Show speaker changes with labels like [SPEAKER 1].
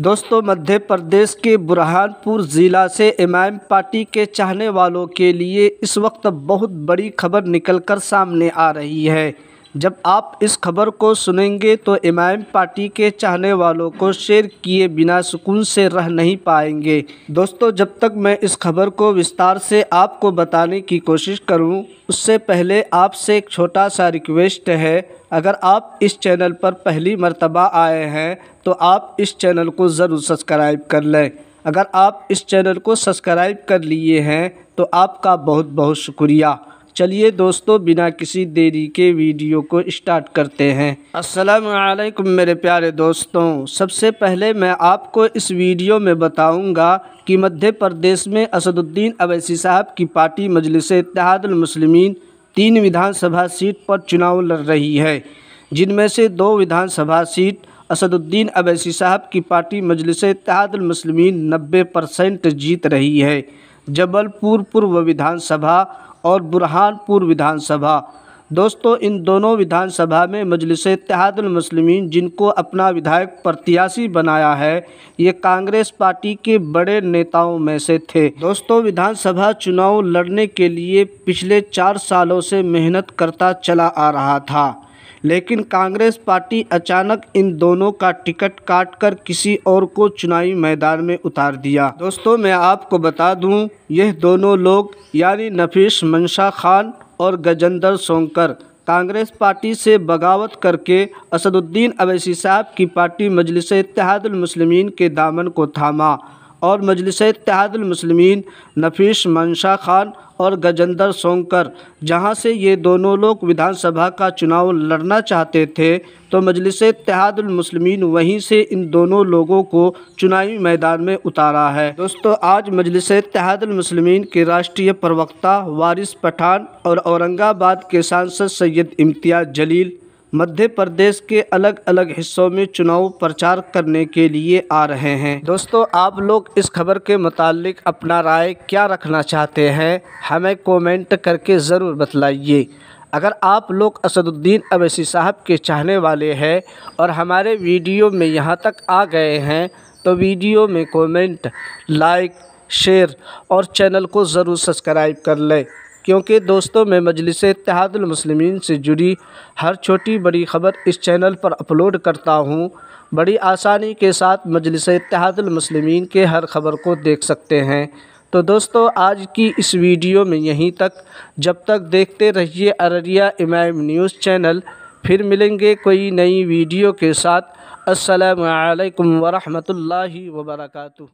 [SPEAKER 1] दोस्तों मध्य प्रदेश के बुरहानपुर ज़िला से इमाम पार्टी के चाहने वालों के लिए इस वक्त बहुत बड़ी खबर निकलकर सामने आ रही है जब आप इस खबर को सुनेंगे तो इमाम पार्टी के चाहने वालों को शेयर किए बिना सुकून से रह नहीं पाएंगे दोस्तों जब तक मैं इस खबर को विस्तार से आपको बताने की कोशिश करूं, उससे पहले आपसे एक छोटा सा रिक्वेस्ट है अगर आप इस चैनल पर पहली मरतबा आए हैं तो आप इस चैनल को ज़रूर सब्सक्राइब कर लें अगर आप इस चैनल को सब्सक्राइब कर लिए हैं तो आपका बहुत बहुत शुक्रिया चलिए दोस्तों बिना किसी देरी के वीडियो को स्टार्ट करते हैं अस्सलाम वालेकुम मेरे प्यारे दोस्तों सबसे पहले मैं आपको इस वीडियो में बताऊंगा कि मध्य प्रदेश में असदुद्दीन अवैसी साहब की पार्टी मजलिस इतिहादमसलमिन तीन विधानसभा सीट पर चुनाव लड़ रही है जिनमें से दो विधानसभा सीट असदुद्दीन अवैसी साहब की पार्टी मजलिस इतिहादमसलमिन नब्बे परसेंट जीत रही है जबलपुर पूर्व विधानसभा और बुरहानपुर विधानसभा दोस्तों इन दोनों विधानसभा में मजलिस इतिहादमसलमिन जिनको अपना विधायक प्रत्याशी बनाया है ये कांग्रेस पार्टी के बड़े नेताओं में से थे दोस्तों विधानसभा चुनाव लड़ने के लिए पिछले चार सालों से मेहनत करता चला आ रहा था लेकिन कांग्रेस पार्टी अचानक इन दोनों का टिकट काटकर किसी और को चुनावी मैदान में उतार दिया दोस्तों मैं आपको बता दूं यह दोनों लोग यानी नफीस मंशा खान और गजेंद्र सोंकर कांग्रेस पार्टी से बगावत करके असदुद्दीन अवैसी साहब की पार्टी मजलिस इतिहादुलमसलमिन के दामन को थामा और मजलिस इतिहादमसलमिन नफीस मंशा खान और गजेंद्र सोंकर जहां से ये दोनों लोग विधानसभा का चुनाव लड़ना चाहते थे तो मजलिस इतिहादमसलमिन वहीं से इन दोनों लोगों को चुनावी मैदान में उतारा है दोस्तों आज मजलिस इतिहादमसलमिन के राष्ट्रीय प्रवक्ता वारिस पठान और औरंगाबाद के सांसद सैयद इम्तियाज़ जलील मध्य प्रदेश के अलग अलग हिस्सों में चुनाव प्रचार करने के लिए आ रहे हैं दोस्तों आप लोग इस खबर के मुतालिक अपना राय क्या रखना चाहते हैं हमें कमेंट करके ज़रूर बतलाइए अगर आप लोग असदुद्दीन अवैसी साहब के चाहने वाले हैं और हमारे वीडियो में यहाँ तक आ गए हैं तो वीडियो में कमेंट, लाइक शेयर और चैनल को ज़रूर सब्सक्राइब कर लें क्योंकि दोस्तों मैं मजलिस मुस्लिमीन से जुड़ी हर छोटी बड़ी ख़बर इस चैनल पर अपलोड करता हूँ बड़ी आसानी के साथ मजलिस इतिहादमसलम के हर ख़बर को देख सकते हैं तो दोस्तों आज की इस वीडियो में यहीं तक जब तक देखते रहिए अररिया इमाम न्यूज़ चैनल फिर मिलेंगे कोई नई वीडियो के साथ असलकम वरहमल वर्का